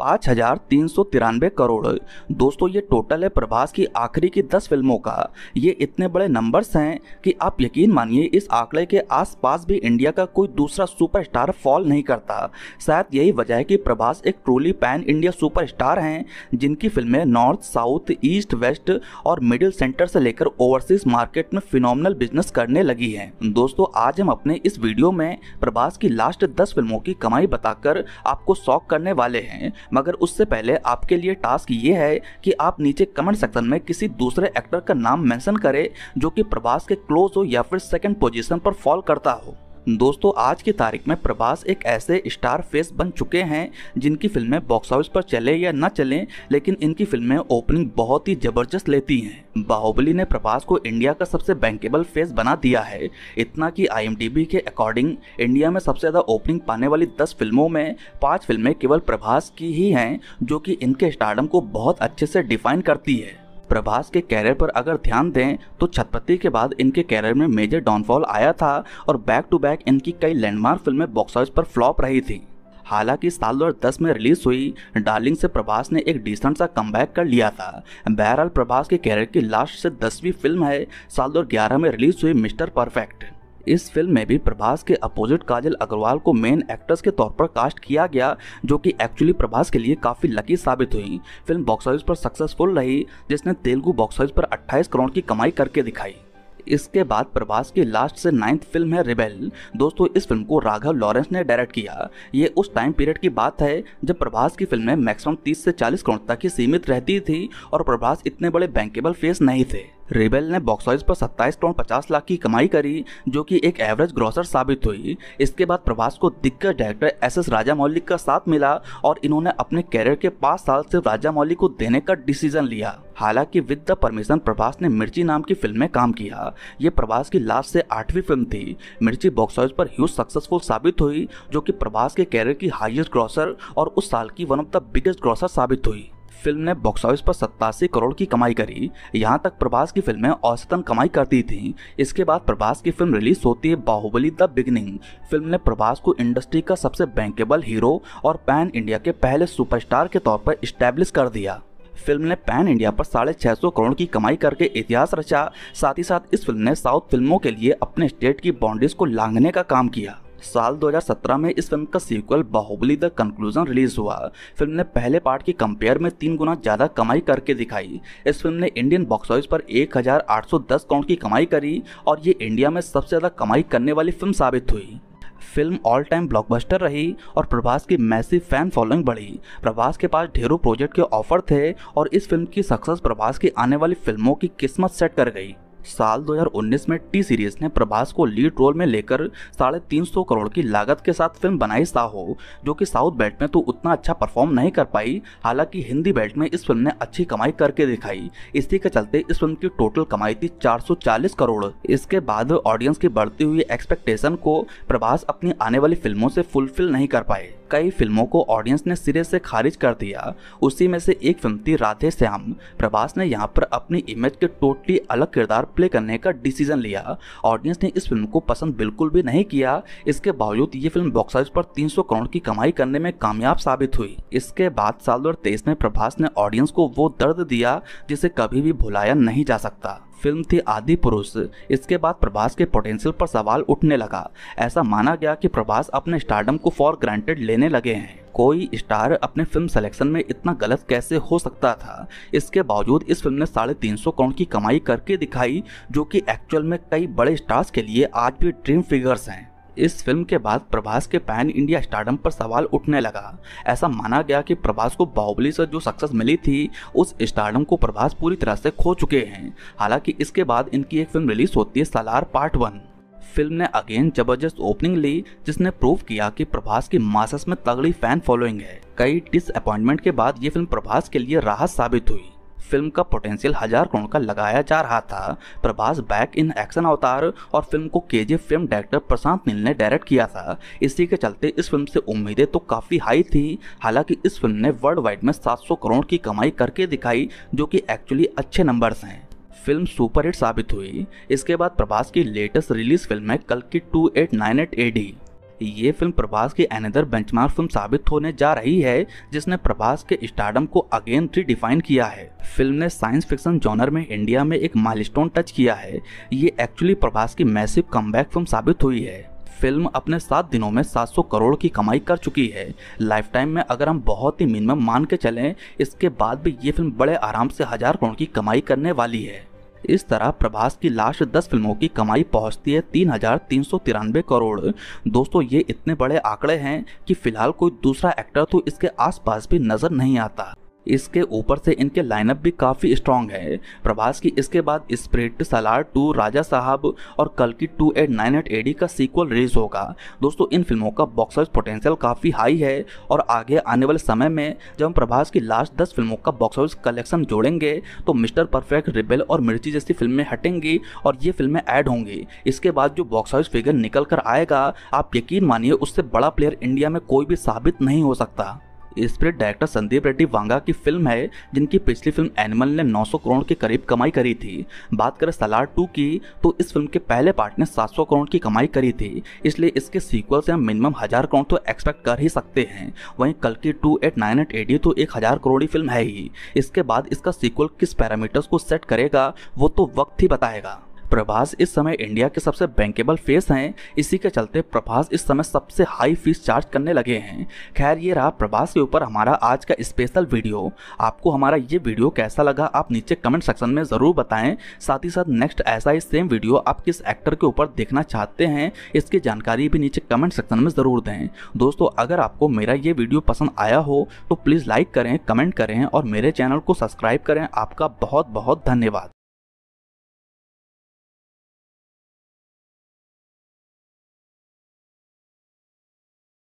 पाँच हजार तीन सौ तिरानवे करोड़ दोस्तों ये टोटल है प्रभास की आखिरी की दस फिल्मों का ये इतने बड़े नंबर्स हैं कि आप यकीन मानिए इस आंकड़े के आसपास भी इंडिया का कोई दूसरा सुपरस्टार फॉल नहीं करता शायद यही वजह है कि प्रभास एक ट्रूली पैन इंडिया सुपरस्टार हैं जिनकी फिल्में नॉर्थ साउथ ईस्ट वेस्ट और मिडिल सेंटर से लेकर ओवरसीज मार्केट में फिनोमिनल बिजनेस करने लगी है दोस्तों आज हम अपने इस वीडियो में प्रभास की लास्ट दस फिल्मों की कमाई बताकर आपको शौक करने वाले हैं मगर उससे पहले आपके लिए टास्क ये है कि आप नीचे कमेंट सेक्शन में किसी दूसरे एक्टर का नाम मेंशन करें जो कि प्रभास के क्लोज हो या फिर सेकंड पोजीशन पर फॉल करता हो दोस्तों आज की तारीख में प्रभास एक ऐसे स्टार फेस बन चुके हैं जिनकी फिल्में बॉक्स ऑफिस पर चले या न चलें लेकिन इनकी फिल्में ओपनिंग बहुत ही जबरदस्त लेती हैं बाहुबली ने प्रभास को इंडिया का सबसे बैंकेबल फेस बना दिया है इतना कि आईएमडीबी के अकॉर्डिंग इंडिया में सबसे ज़्यादा ओपनिंग पाने वाली दस फिल्मों में पाँच फिल्में केवल प्रभास की ही हैं जो कि इनके स्टार्डम को बहुत अच्छे से डिफाइन करती है प्रभास के कैरियर पर अगर ध्यान दें तो छतपति के बाद इनके कैरियर में मेजर डाउनफॉल आया था और बैक टू बैक इनकी कई लैंडमार्क फिल्में बॉक्स ऑफिस पर फ्लॉप रही थी हालांकि साल 2010 में रिलीज हुई डार्लिंग से प्रभास ने एक डिसेंट सा कम कर लिया था बहरहाल प्रभास के कैरियर की लास्ट से दसवीं फिल्म है साल 2011 में रिलीज हुई मिस्टर परफेक्ट इस फिल्म में भी प्रभास के अपोजिट काजल अग्रवाल को मेन एक्ट्रेस के तौर पर कास्ट किया गया जो कि एक्चुअली प्रभास के लिए काफी लकी साबित हुई फिल्म बॉक्स ऑफिस पर सक्सेसफुल रही जिसने तेलुगु बॉक्स ऑफिस पर 28 करोड़ की कमाई करके दिखाई इसके बाद प्रभास की लास्ट से नाइन्थ फिल्म है रिबेल दोस्तों इस फिल्म को राघव लॉरेंस ने डायरेक्ट किया ये उस टाइम पीरियड की बात है जब प्रभास की फिल्में मैक्सिमम 30 से 40 करोड़ तक ही सीमित रहती थी और प्रभास इतने बड़े बैंकेबल फेस नहीं थे रिबेल ने बॉक्स ऑफिस पर 27 करोड़ 50 लाख की कमाई करी जो कि एक एवरेज ग्रॉसर साबित हुई इसके बाद प्रभास को दिग्गज डायरेक्टर एस एस राजा मौलिक का साथ मिला और इन्होंने अपने कैरियर के पाँच साल सिर्फ राजा मौलिक को देने का डिसीजन लिया हालांकि विद द परमिशन प्रभास ने मिर्ची नाम की फिल्म में काम किया ये प्रभास की लास्ट से आठवीं फिल्म थी मिर्ची बॉक्स ऑफिस पर ह्यूज सक्सेसफुल साबित हुई जो कि प्रभास के कैरियर की हाइएस्ट ग्रॉसर और उस साल की one of the biggest grosser साबित हुई फिल्म ने बॉक्स ऑफिस पर सत्तासी करोड़ की कमाई करी यहाँ तक प्रभास की फिल्में औसतन कमाई करती थीं इसके बाद प्रभास की फिल्म रिलीज होती है बाहुबली द बिगनिंग फिल्म ने प्रभास को इंडस्ट्री का सबसे बैंकेबल हीरो और पैन इंडिया के पहले सुपरस्टार के तौर पर स्टैब्लिश कर दिया फिल्म ने पैन इंडिया पर साढ़े छः सौ करोड़ की कमाई करके इतिहास रचा साथ ही साथ इस फिल्म ने साउथ फिल्मों के लिए अपने स्टेट की बाउंड्रीज को लांघने का काम किया साल 2017 में इस फिल्म का sequel Baahubali the conclusion release हुआ फिल्म ने पहले पार्ट की कंपेयर में तीन गुना ज्यादा कमाई करके दिखाई इस फिल्म ने इंडियन बॉक्स ऑफिस पर 1810 करोड़ की कमाई करी और ये इंडिया में सबसे ज्यादा कमाई करने वाली फिल्म साबित हुई फिल्म ऑल टाइम ब्लॉकबस्टर रही और प्रभास की मैसिव फैन फॉलोइंग बढ़ी प्रभास के पास ढेरों प्रोजेक्ट के ऑफर थे और इस फिल्म की सक्सेस प्रभास की आने वाली फिल्मों की किस्मत सेट कर गई साल 2019 में टी सीरीज ने प्रभास को लीड रोल में लेकर साढ़े तीन सौ करोड़ की लागत के साथ फिल्म बनाई साहो जो कि साउथ बेल्ट में तो उतना अच्छा परफॉर्म नहीं कर पाई हालांकि हिंदी बेल्ट में इस फिल्म ने अच्छी कमाई करके दिखाई इसी के चलते इस फिल्म की टोटल कमाई थी 440 करोड़ इसके बाद ऑडियंस की बढ़ती हुई एक्सपेक्टेशन को प्रभास अपनी आने वाली फिल्मों से फुलफिल नहीं कर पाए कई फिल्मों को ऑडियंस ने सिरे से खारिज कर दिया उसी में से एक फिल्म थी राधे श्याम प्रभास ने यहाँ पर अपनी इमेज के टोटली अलग किरदार प्ले करने का डिसीजन लिया ऑडियंस ने इस फिल्म को पसंद बिल्कुल भी नहीं किया इसके बावजूद ये फिल्म बॉक्स ऑफिस पर 300 करोड़ की कमाई करने में कामयाब साबित हुई इसके बाद साल दो में प्रभास ने ऑडियंस को वो दर्द दिया जिसे कभी भी भुलाया नहीं जा सकता फिल्म थी आदि पुरुष इसके बाद प्रभास के पोटेंशियल पर सवाल उठने लगा ऐसा माना गया कि प्रभास अपने स्टार्डम को फॉर ग्रांटेड लेने लगे हैं कोई स्टार अपने फिल्म सिलेक्शन में इतना गलत कैसे हो सकता था इसके बावजूद इस फिल्म ने साढ़े तीन सौ करोड़ की कमाई करके दिखाई जो कि एक्चुअल में कई बड़े स्टार्स के लिए आज भी ड्रीम फिगर्स हैं इस फिल्म के बाद प्रभास के पैन इंडिया स्टार्डम पर सवाल उठने लगा ऐसा माना गया कि प्रभास को बाहुबली से जो सक्सेस मिली थी उस स्टार्डम को प्रभास पूरी तरह से खो चुके हैं हालांकि इसके बाद इनकी एक फिल्म रिलीज होती है सलार पार्ट वन फिल्म ने अगेन जबरदस्त ओपनिंग ली जिसने प्रूव किया कि प्रभास की मासस में तगड़ी फैन फॉलोइंग है कई डिस के बाद ये फिल्म प्रभास के लिए राहत साबित हुई फिल्म का पोटेंशियल हजार करोड़ का लगाया जा रहा था प्रभास बैक इन एक्शन अवतार और फिल्म को के फिल्म डायरेक्टर प्रशांत नील ने डायरेक्ट किया था इसी के चलते इस फिल्म से उम्मीदें तो काफ़ी हाई थी हालांकि इस फिल्म ने वर्ल्ड वाइड में 700 करोड़ की कमाई करके दिखाई जो कि एक्चुअली अच्छे नंबर्स हैं फिल्म सुपरहिट साबित हुई इसके बाद प्रभास की लेटेस्ट रिलीज फिल्म है कल की two eight nine eight A D ये फिल्म प्रभास की अनदर बेंचमार्क फिल्म साबित होने जा रही है जिसने प्रभास के स्टार्डम को अगेन रिडिफाइन किया है फिल्म ने साइंस फिक्शन जॉनर में इंडिया में एक माइलस्टोन टच किया है ये एक्चुअली प्रभास की मैसिव कम फिल्म साबित हुई है फिल्म अपने सात दिनों में 700 करोड़ की कमाई कर चुकी है लाइफ टाइम में अगर हम बहुत ही मिनिमम मान के चलें इसके बाद भी ये फिल्म बड़े आराम से हजार करोड़ की कमाई करने वाली है इस तरह प्रभास की लास्ट दस फिल्मों की कमाई पहुंचती है तीन हजार तीन सौ तिरानवे करोड़ दोस्तों ये इतने बड़े आंकड़े हैं कि फिलहाल कोई दूसरा एक्टर तो इसके आसपास भी नजर नहीं आता इसके ऊपर से इनके लाइनअप भी काफ़ी स्ट्रांग है प्रभास की इसके बाद स्प्रिट सलार टू राजा साहब और कल की two eight nine eight AD का सीक्वल रिलीज होगा दोस्तों इन फिल्मों का बॉक्स ऑफिस पोटेंशियल काफ़ी हाई है और आगे आने वाले समय में जब हम प्रभास की लास्ट दस फिल्मों का बॉक्स ऑफिस कलेक्शन जोड़ेंगे तो मिस्टर परफेक्ट रिबेल और मिर्ची जैसी फिल्में हटेंगी और ये फिल्में ऐड होंगी इसके बाद जो बॉक्स ऑफिस फिगर निकल कर आएगा आप यकीन मानिए उससे बड़ा प्लेयर इंडिया में कोई भी साबित नहीं हो सकता इस पर डायरेक्टर संदीप रेड्डी वांगा की फिल्म है जिनकी पिछली फिल्म एनिमल ने 900 करोड़ के करीब कमाई करी थी बात करें सलार टू की तो इस फिल्म के पहले पार्ट ने 700 करोड़ की कमाई करी थी इसलिए इसके सीक्वल से हम मिनिमम हज़ार करोड़ तो एक्सपेक्ट कर ही सकते हैं वहीं कल की two eight nine eight AD तो एक हज़ार करोड़ फिल्म है ही इसके बाद इसका सीक्वल किस पैरामीटर्स को सेट करेगा वो तो वक्त ही बताएगा प्रभास इस समय इंडिया के सबसे बैंकेबल फेस हैं इसी के चलते प्रभास इस समय सबसे हाई फीस चार्ज करने लगे हैं खैर ये रहा प्रभास के ऊपर हमारा आज का स्पेशल वीडियो आपको हमारा ये वीडियो कैसा लगा आप नीचे कमेंट सेक्शन में ज़रूर बताएं साथ ही साथ नेक्स्ट ऐसा ही सेम वीडियो आप किस एक्टर के ऊपर देखना चाहते हैं इसकी जानकारी भी नीचे कमेंट सेक्शन में ज़रूर दें दोस्तों अगर आपको मेरा ये वीडियो पसंद आया हो तो प्लीज़ लाइक करें कमेंट करें और मेरे चैनल को सब्सक्राइब करें आपका बहुत बहुत धन्यवाद